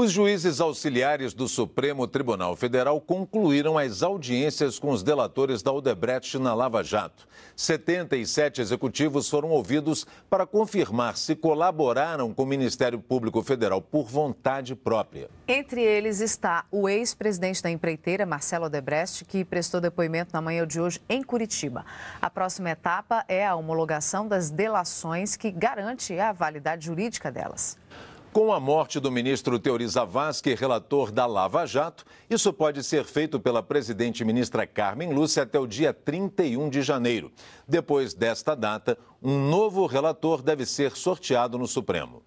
Os juízes auxiliares do Supremo Tribunal Federal concluíram as audiências com os delatores da Odebrecht na Lava Jato. 77 executivos foram ouvidos para confirmar se colaboraram com o Ministério Público Federal por vontade própria. Entre eles está o ex-presidente da empreiteira, Marcelo Odebrecht, que prestou depoimento na manhã de hoje em Curitiba. A próxima etapa é a homologação das delações que garante a validade jurídica delas. Com a morte do ministro Teori Zavascki, relator da Lava Jato, isso pode ser feito pela presidente ministra Carmen Lúcia até o dia 31 de janeiro. Depois desta data, um novo relator deve ser sorteado no Supremo.